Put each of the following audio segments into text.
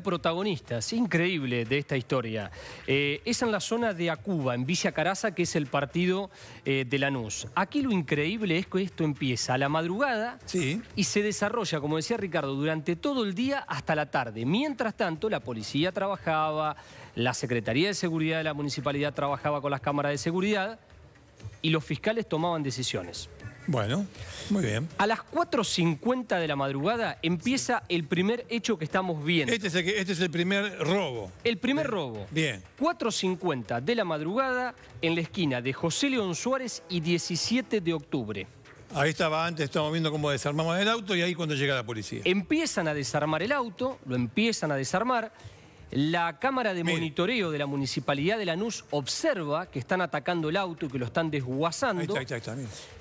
protagonistas, increíble de esta historia. Eh, es en la zona de Acuba, en Villa Caraza, que es el partido eh, de Lanús. Aquí lo increíble es que esto empieza a la madrugada y se desarrolla, como decía Ricardo, durante todo el día hasta la tarde. Mientras tanto, la policía trabajaba, la Secretaría de Seguridad de la Municipalidad trabajaba con las cámaras de seguridad y los fiscales tomaban decisiones. Bueno, muy bien. A las 4.50 de la madrugada empieza el primer hecho que estamos viendo. Este es el, este primer robo. El primer robo. Bien. 4.50 de la madrugada en la esquina de José León Suárez y 17 de octubre. Ahí estaba antes, estamos viendo cómo desarmamos el auto y ahí cuando llega la policía. Empiezan a desarmar el auto, lo empiezan a desarmar la cámara de monitoreo de la municipalidad de Lanús observa que están atacando el auto y que lo están desguazando.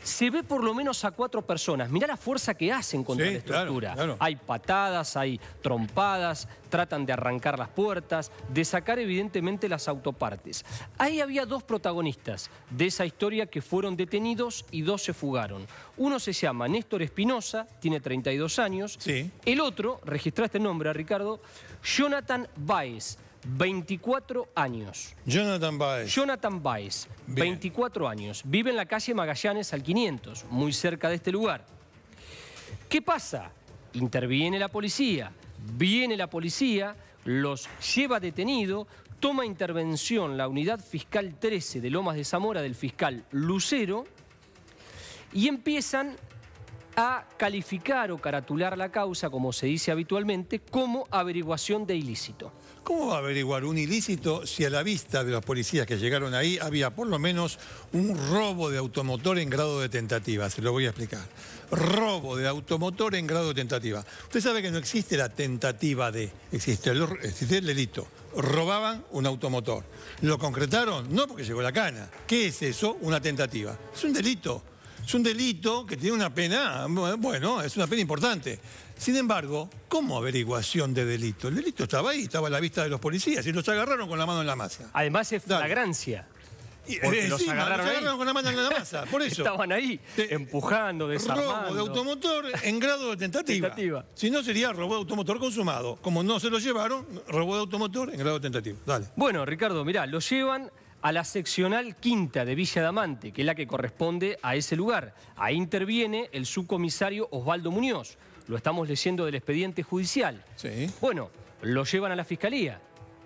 Se ve por lo menos a cuatro personas. Mirá la fuerza que hacen contra la estructura. Hay patadas, hay trompadas, tratan de arrancar las puertas, de sacar evidentemente las autopartes. Ahí había dos protagonistas de esa historia que fueron detenidos y dos se fugaron. Uno se llama Néstor Espinosa, tiene 32 años. El otro, registraste el nombre, Ricardo, Jonathan Baez, 24 años. Jonathan Baez. Jonathan Baez, 24 años. Vive en la calle Magallanes al 500, muy cerca de este lugar. ¿Qué pasa? Interviene la policía. Viene la policía, los lleva detenido, toma intervención la unidad fiscal 13 de Lomas de Zamora del fiscal Lucero y empiezan a calificar o caratular la causa, como se dice habitualmente, como averiguación de ilícito. ¿Cómo va a averiguar un ilícito si a la vista de los policías que llegaron ahí había por lo menos un robo de automotor en grado de tentativa? Se lo voy a explicar. Robo de automotor en grado de tentativa. Usted sabe que no existe la tentativa de, existe el, existe el delito. Robaban un automotor. ¿Lo concretaron? No porque llegó la cana. ¿Qué es eso? Una tentativa. Es un delito. Es un delito que tiene una pena, bueno, es una pena importante. Sin embargo, ¿cómo averiguación de delito? El delito estaba ahí, estaba a la vista de los policías y los agarraron con la mano en la masa. Además es flagrancia. Eh, los agarraron, con la mano en la masa, por eso. Estaban ahí, empujando, desarmando. Robo de automotor en grado de tentativa. Si no, sería robo de automotor consumado. Como no se lo llevaron, robo de automotor en grado de tentativa. Dale. Bueno, Ricardo, mirá, lo llevan a la seccional quinta de Villa Damante, que es la que corresponde a ese lugar. Ahí interviene el subcomisario Osvaldo Muñoz lo estamos leyendo del expediente judicial. Sí. Bueno, lo llevan a la fiscalía,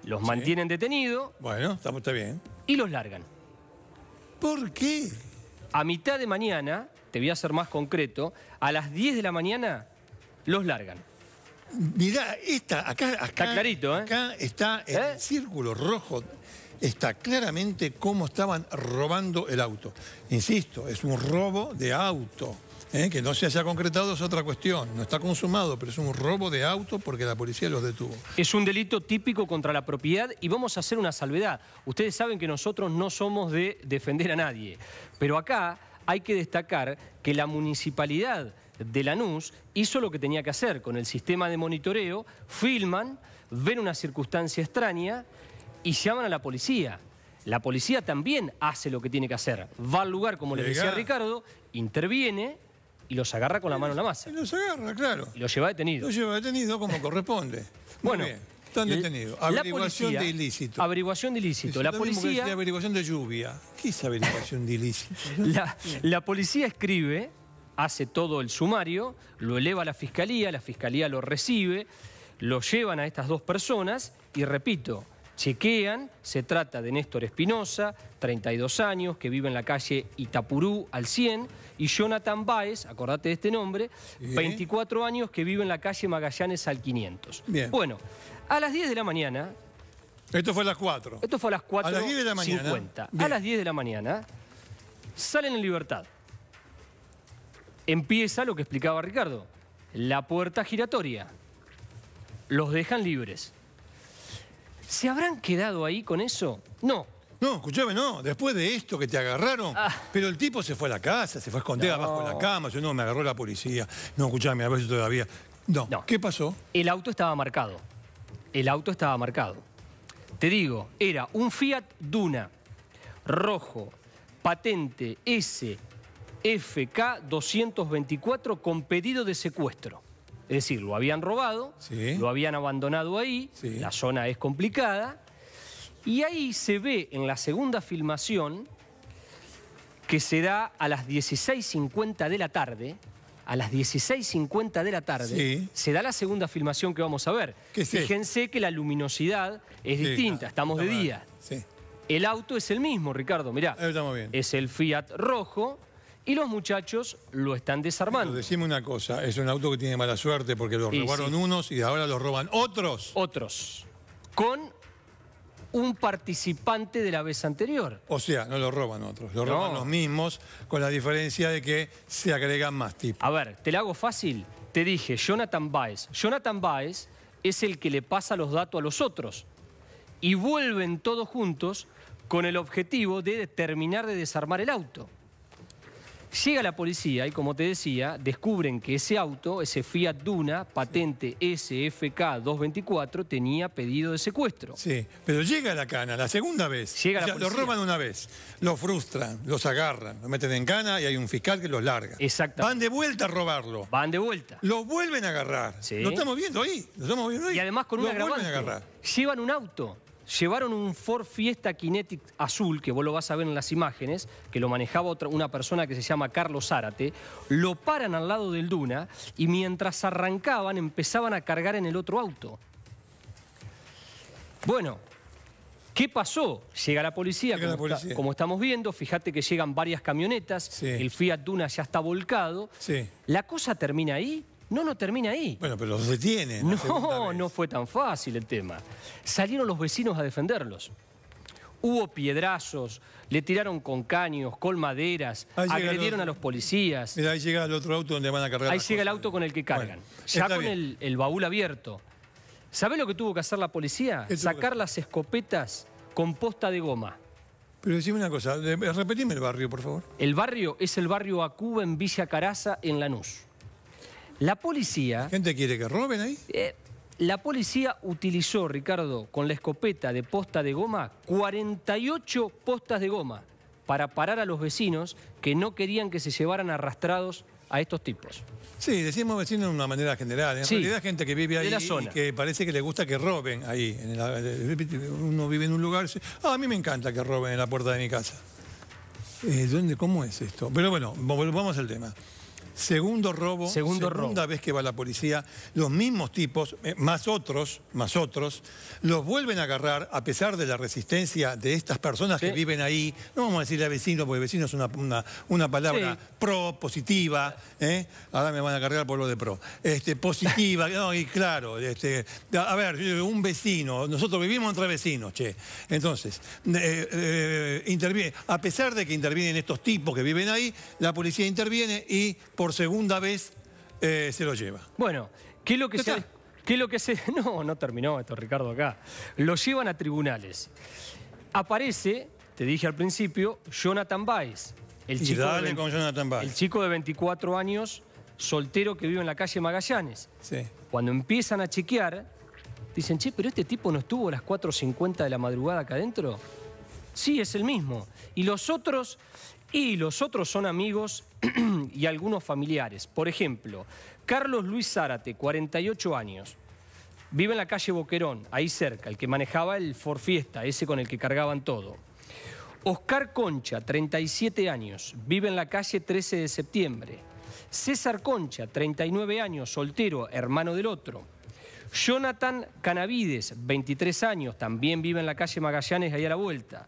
los mantienen detenidos... Bueno, estamos, bien. Y los largan. ¿Por qué? A mitad de mañana, te voy a ser más concreto, a las 10 de la mañana los largan. Mirá, esta, acá, está clarito, ¿eh? Acá está el ¿Eh? círculo rojo. Está claramente cómo estaban robando el auto. Insisto, es un robo de auto. ¿Eh? Que no se haya concretado es otra cuestión, no está consumado, pero es un robo de auto porque la policía los detuvo. Es un delito típico contra la propiedad y vamos a hacer una salvedad. Ustedes saben que nosotros no somos de defender a nadie, pero acá hay que destacar que la municipalidad de Lanús hizo lo que tenía que hacer con el sistema de monitoreo, filman, ven una circunstancia extraña y llaman a la policía. La policía también hace lo que tiene que hacer. Va al lugar, como le decía Ricardo, interviene y los agarra con la mano en la masa. Y los agarra, claro. Y los lleva detenido. Los lleva detenido como corresponde. bueno. Están detenidos. Averiguación de ilícito. Averiguación de ilícito. La policía... averiguación de lluvia. ¿Qué es averiguación de ilícito? la policía escribe, hace todo el sumario, lo eleva a la fiscalía, la fiscalía lo recibe, lo llevan a estas dos personas y, repito, Chequean, se trata de Néstor Espinosa, 32 años, que vive en la calle Itapurú al 100, y Jonathan Baez, acordate de este nombre, 24 años, que vive en la calle Magallanes al 500. Bueno, a las 10 de la mañana... Esto fue a las 4. Esto fue a las 4 A las 10 de la mañana. A las 10 de la mañana salen en libertad. Empieza lo que explicaba Ricardo, la puerta giratoria. Los dejan libres. ¿Se habrán quedado ahí con eso? No. No, escúchame, no. Después de esto que te agarraron, ah. pero el tipo se fue a la casa, se fue a esconder abajo en la cama. Yo no, me agarró la policía. No, escúchame, a veces todavía. No. ¿Qué pasó? El auto estaba marcado. El auto estaba marcado. Te digo, era un Fiat Duna, rojo, patente S 224 con pedido de secuestro. Es decir, lo habían robado, lo habían abandonado ahí, la zona es complicada. Y ahí se ve en la segunda filmación, que se da a las 16.50 de la tarde, a las 16.50 de la tarde, se da la segunda filmación que vamos a ver. Fíjense que la luminosidad es distinta, estamos de día. El auto es el mismo, Ricardo, mirá. Es el Fiat rojo, y los muchachos lo están desarmando. decime una cosa, es un auto que tiene mala suerte porque lo robaron unos y ahora lo roban otros. Otros. Con un participante de la vez anterior. O sea, no lo roban otros, lo roban los mismos, con la diferencia de que se agregan más tipos. A ver, te lo hago fácil. Te dije, Jonathan Baez. Jonathan Baez es el que le pasa los datos a los otros. Y vuelven todos juntos con el objetivo de terminar de desarmar el auto. Llega la policía y, como te decía, descubren que ese auto, ese Fiat Duna, patente SFK 224, tenía pedido de secuestro. Sí, pero llega la cana, la segunda vez. Llega la policía. Lo roban una vez, lo frustran, los agarran, lo meten en cana y hay un fiscal que los larga. Van de vuelta a robarlo. Van de vuelta. Lo vuelven a agarrar. Sí. Lo estamos viendo ahí, lo estamos viendo ahí. Y además con un lo a agarrar. Llevan un auto llevaron un Ford Fiesta Kinetic azul, que vos lo vas a ver en las imágenes, que lo manejaba otra, una persona que se llama Carlos Zárate, lo paran al lado del Duna y mientras arrancaban empezaban a cargar en el otro auto. Bueno, ¿Qué pasó? Llega la policía, como, estamos viendo, fíjate que llegan varias camionetas, el Fiat Duna ya está volcado. La cosa termina ahí, no, no termina ahí. Bueno, pero los detienen. No, no fue tan fácil el tema. Salieron los vecinos a defenderlos. Hubo piedrazos, le tiraron con caños, con maderas, agredieron a los policías. Mira, ahí llega el otro auto donde van a cargar. Ahí llega el auto con el que cargan. ya con el, el, baúl abierto. ¿Sabés lo que tuvo que hacer la policía? Sacar las escopetas con posta de goma. Pero decime una cosa, repetime el barrio, por favor. El barrio es el barrio Acuba en Villa Caraza, en Lanús. La policía... gente quiere que roben ahí? Eh, la policía utilizó, Ricardo, con la escopeta de posta de goma, 48 postas de goma para parar a los vecinos que no querían que se llevaran arrastrados a estos tipos. Sí, decimos vecinos de una manera general. En realidad gente que vive ahí zona. Y que parece que le gusta que roben ahí. Eh, uno vive en un lugar... Ah, a mí me encanta que roben en la puerta de mi casa. Eh, ¿Cómo es esto? Pero bueno, volvamos al tema. Segundo robo, segunda vez que va la policía, los mismos tipos, eh, más otros, más otros, los vuelven a agarrar a pesar de la resistencia de estas personas que viven ahí. No vamos a decirle a vecino, porque vecino es una, una, palabra pro, positiva. ¿eh? Ahora me van a cargar por lo de pro. Este, positiva, y claro, este, a ver, un vecino, nosotros vivimos entre vecinos, che. Entonces, eh, interviene, a pesar de que intervienen estos tipos que viven ahí, la policía interviene y segunda vez eh, se lo lleva. Bueno, ¿qué es lo que se... ¿Qué lo que se.? No, no terminó esto, Ricardo, acá. Lo llevan a tribunales. Aparece, te dije al principio, Jonathan Baez. El chico El chico de 24 años, soltero que vive en la calle Magallanes. Cuando empiezan a chequear, dicen, che, pero este tipo no estuvo a las 4.50 de la madrugada acá adentro. Sí, es el mismo. Y los otros, y los otros son amigos y algunos familiares. Por ejemplo, Carlos Luis Zárate, 48 años. Vive en la calle Boquerón, ahí cerca, el que manejaba el Forfiesta, ese con el que cargaban todo. Oscar Concha, 37 años, vive en la calle 13 de septiembre. César Concha, 39 años, soltero, hermano del otro. Jonathan Canavides, 23 años, también vive en la calle Magallanes, ahí a la vuelta.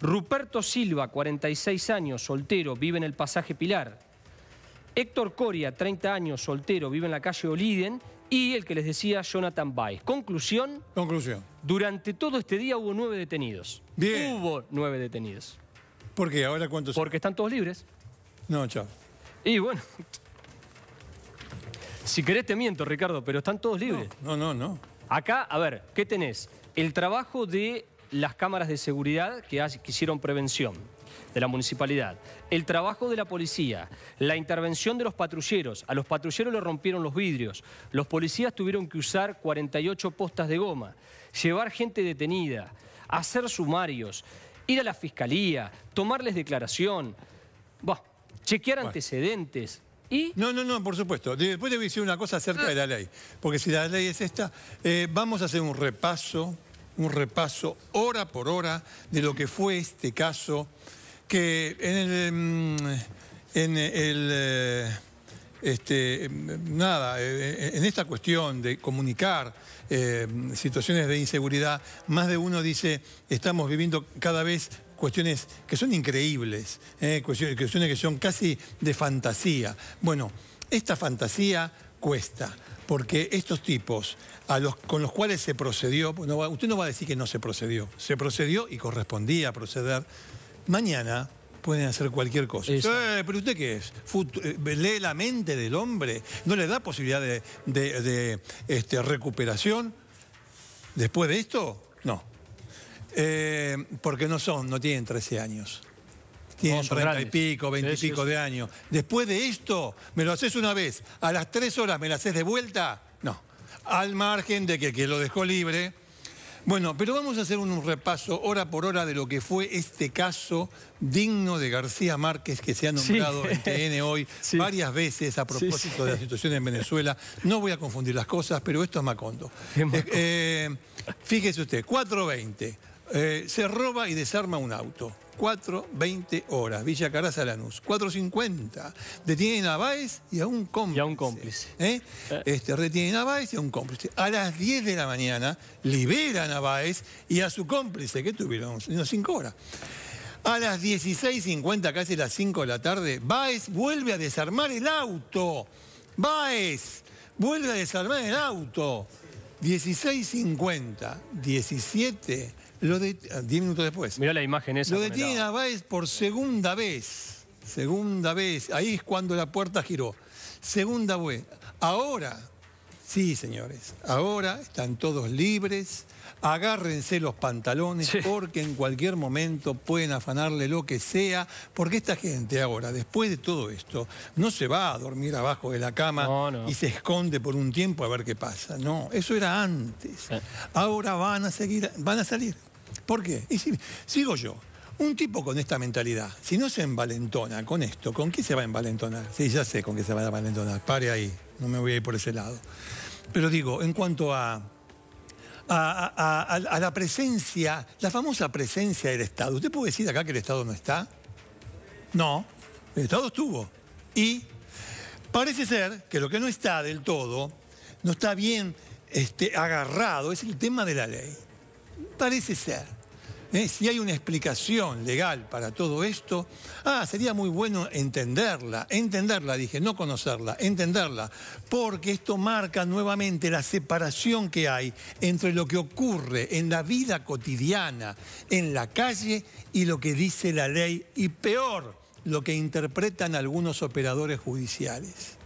Ruperto Silva, 46 años, soltero, vive en el pasaje Pilar. Héctor Coria, 30 años, soltero, vive en la calle Oliden. Y el que les decía, Jonathan Baez. Conclusión. Conclusión. Durante todo este día hubo nueve detenidos. Bien. Hubo nueve detenidos. ¿Por qué? ¿Ahora cuántos? Porque están todos libres. No, chao. Y bueno, si querés te miento, Ricardo, pero están todos libres. no, no. no. Acá, a ver, ¿qué tenés? El trabajo de las cámaras de seguridad que, hicieron prevención de la municipalidad, el trabajo de la policía, la intervención de los patrulleros, a los patrulleros le rompieron los vidrios, los policías tuvieron que usar 48 postas de goma, llevar gente detenida, hacer sumarios, ir a la fiscalía, tomarles declaración, chequear antecedentes. ¿Y? No, no, no, por supuesto. Después de voy a decir una cosa acerca ah. de la ley, porque si la ley es esta, eh, vamos a hacer un repaso un repaso hora por hora de lo que fue este caso, que en mm, En eh, este, mm, nada, eh, eh, en esta cuestión de comunicar situaciones de inseguridad, más de uno dice, estamos viviendo cada vez cuestiones que son increíbles, cuestiones que son casi de fantasía. Bueno, esta fantasía cuesta porque estos tipos con los cuales se procedió, usted no va a decir que no se procedió, se procedió y correspondía proceder, mañana pueden hacer cualquier cosa. Eh, ¿Pero usted qué es? Eh, ¿Lee la mente del hombre? ¿No le da posibilidad de, este, recuperación después de esto? No. Eh, porque no son, no tienen 13 años tiene treinta y pico, veintipico de años. Después de esto, me lo haces una vez, a las tres horas me lo haces de vuelta, no. Al margen de que, que lo dejó libre. Bueno, pero vamos a hacer un repaso hora por hora de lo que fue este caso digno de García Márquez que se ha nombrado en TN hoy varias veces a propósito de la situación en Venezuela. No voy a confundir las cosas, pero esto es Macondo. Eh, eh, fíjese usted, 420. Eh, se roba y desarma un auto. 4.20 horas, Villa Caraza Lanús. 4.50. Detienen a Báez y a un cómplice. Y a un cómplice. ¿eh? eh. Este, retienen a Báez y a un cómplice. A las 10 de la mañana liberan a Báez y a su cómplice, que tuvieron unos 5 horas. A las 16.50, casi las 5 de la tarde, Baez vuelve a desarmar el auto. Báez vuelve a desarmar el auto. 16.50, 17, lo de, 10 ah, minutos después. Mirá la imagen esa. Lo detiene a por segunda vez. Segunda vez. Ahí es cuando la puerta giró. Segunda vez. Ahora, Sí, señores, ahora están todos libres, agárrense los pantalones porque en cualquier momento pueden afanarle lo que sea, porque esta gente ahora, después de todo esto, no se va a dormir abajo de la cama y se esconde por un tiempo a ver qué pasa. No, eso era antes. Ahora van a seguir, van a salir. ¿Por qué? Y si, sigo yo. Un tipo con esta mentalidad, si no se envalentona con esto, ¿con qué se va a envalentonar? Sí, ya sé con qué se va a envalentonar. Pare ahí, no me voy a ir por ese lado. Pero digo, en cuanto a, la presencia, la famosa presencia del Estado, ¿usted puede decir acá que el Estado no está? No, el Estado estuvo. Y parece ser que lo que no está del todo, no está bien este, agarrado, es el tema de la ley. Parece ser. ¿Eh? Si hay una explicación legal para todo esto, ah, sería muy bueno entenderla, entenderla, dije, no conocerla, entenderla, porque esto marca nuevamente la separación que hay entre lo que ocurre en la vida cotidiana, en la calle, y lo que dice la ley, y peor, lo que interpretan algunos operadores judiciales.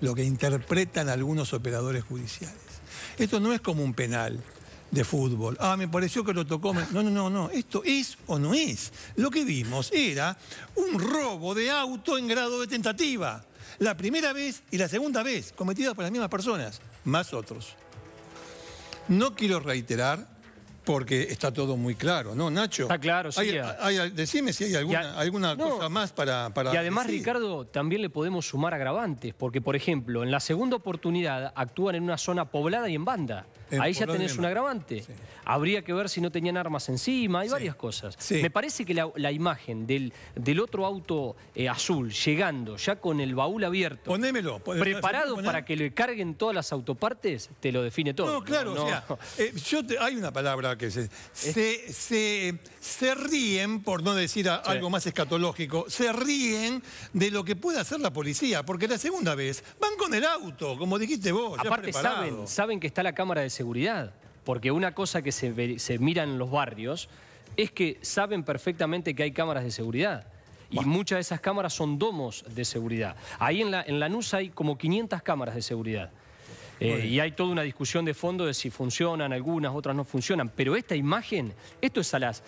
Lo que interpretan algunos operadores judiciales. Esto no es como un penal de fútbol. Ah, me pareció que lo tocó. No, no, no, no. Esto es o no es. Lo que vimos era un robo de auto en grado de tentativa. La primera vez y la segunda vez, cometidos por las mismas personas, más otros. No quiero reiterar porque está todo muy claro, ¿no, Nacho? Está claro, sí. decime si hay alguna, alguna cosa más para, para Y además, Ricardo, también le podemos sumar agravantes, porque, por ejemplo, en la segunda oportunidad actúan en una zona poblada y en banda. Ahí ya tenés un agravante. Habría que ver si no tenían armas encima, hay varias cosas. Me parece que la, imagen del, del, otro auto eh, azul llegando, ya con el baúl abierto, Ponémelo, preparado para que le carguen todas las autopartes, te lo define todo. No, claro, o sea, eh, hay una palabra que se, se, ríen, por no decir algo más escatológico, se ríen de lo que puede hacer la policía, porque la segunda vez van con el auto, como dijiste vos. Aparte saben, saben que está la cámara de seguridad. Porque una cosa que se, mira en los barrios es que saben perfectamente que hay cámaras de seguridad. Y muchas de esas cámaras son domos de seguridad. Ahí en la, en Lanús hay como 500 cámaras de seguridad. Eh, y hay toda una discusión de fondo de si funcionan algunas, otras no funcionan. Pero esta imagen, esto es a las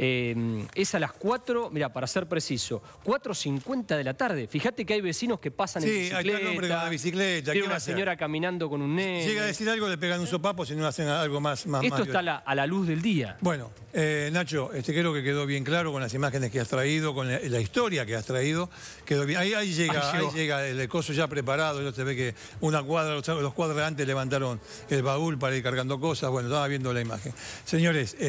Em, es a las 4, mira, para ser preciso, 4.50 de la tarde. Fíjate que hay vecinos que pasan en bicicleta. Sí, hay hombre la bicicleta. una señora caminando con un nene. llega a decir algo, le pegan un sopapo si no hacen algo más. más Esto está a la, luz del día. Bueno, eh, Nacho, este, creo que quedó bien claro con las imágenes que has traído, con la, historia que has traído. Ahí, llega, el, coso ya preparado. Yo se ve que una cuadra, los, cuadros cuadrantes levantaron el baúl para ir cargando cosas. Bueno, estaba viendo la imagen. Señores. Eh,